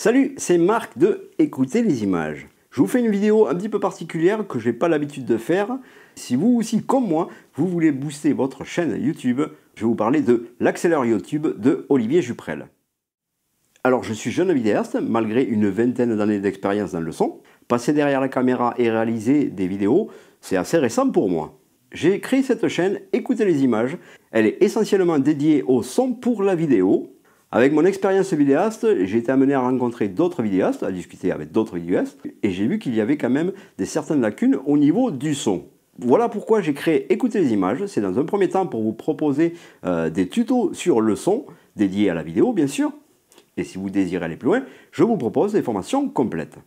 Salut, c'est Marc de Écouter les images. Je vous fais une vidéo un petit peu particulière que j'ai pas l'habitude de faire. Si vous aussi, comme moi, vous voulez booster votre chaîne YouTube, je vais vous parler de l'accélère YouTube de Olivier Juprel. Alors je suis jeune vidéaste, malgré une vingtaine d'années d'expérience dans le son. Passer derrière la caméra et réaliser des vidéos, c'est assez récent pour moi. J'ai créé cette chaîne Écoutez les images. Elle est essentiellement dédiée au son pour la vidéo, avec mon expérience vidéaste, j'ai été amené à rencontrer d'autres vidéastes, à discuter avec d'autres vidéastes, et j'ai vu qu'il y avait quand même des certaines lacunes au niveau du son. Voilà pourquoi j'ai créé Écouter les images. C'est dans un premier temps pour vous proposer euh, des tutos sur le son, dédiés à la vidéo bien sûr. Et si vous désirez aller plus loin, je vous propose des formations complètes.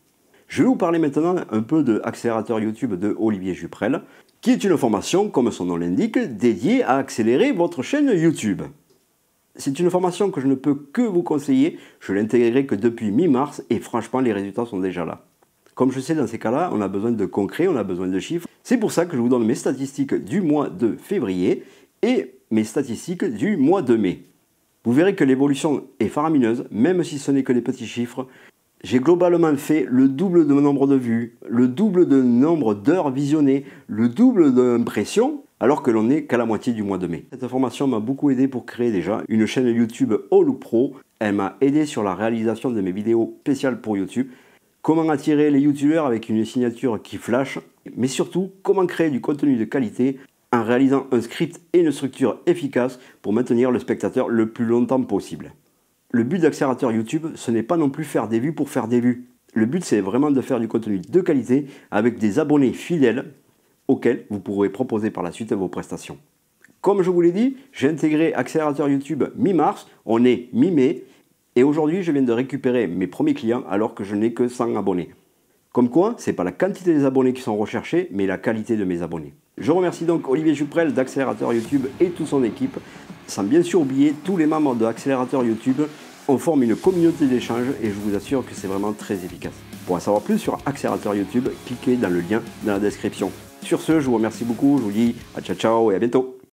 Je vais vous parler maintenant un peu de Accélérateur YouTube de Olivier Juprel, qui est une formation, comme son nom l'indique, dédiée à accélérer votre chaîne YouTube. C'est une formation que je ne peux que vous conseiller. Je l'intégrerai que depuis mi-mars et franchement, les résultats sont déjà là. Comme je sais, dans ces cas-là, on a besoin de concret, on a besoin de chiffres. C'est pour ça que je vous donne mes statistiques du mois de février et mes statistiques du mois de mai. Vous verrez que l'évolution est faramineuse, même si ce n'est que des petits chiffres. J'ai globalement fait le double de mon nombre de vues, le double de nombre d'heures visionnées, le double d'impressions, alors que l'on n'est qu'à la moitié du mois de mai. Cette information m'a beaucoup aidé pour créer déjà une chaîne YouTube All Pro. Elle m'a aidé sur la réalisation de mes vidéos spéciales pour YouTube. Comment attirer les YouTubeurs avec une signature qui flash, mais surtout comment créer du contenu de qualité en réalisant un script et une structure efficace pour maintenir le spectateur le plus longtemps possible. Le but d'accélérateur YouTube, ce n'est pas non plus faire des vues pour faire des vues. Le but, c'est vraiment de faire du contenu de qualité avec des abonnés fidèles auxquels vous pourrez proposer par la suite vos prestations. Comme je vous l'ai dit, j'ai intégré Accélérateur YouTube mi-mars, on est mi-mai, et aujourd'hui je viens de récupérer mes premiers clients alors que je n'ai que 100 abonnés. Comme quoi, ce n'est pas la quantité des abonnés qui sont recherchés, mais la qualité de mes abonnés. Je remercie donc Olivier Juprel d'Accélérateur YouTube et toute son équipe sans bien sûr oublier tous les membres de Accélérateur YouTube. On forme une communauté d'échange et je vous assure que c'est vraiment très efficace. Pour en savoir plus sur Accélérateur YouTube, cliquez dans le lien dans la description. Sur ce, je vous remercie beaucoup, je vous dis à ciao ciao et à bientôt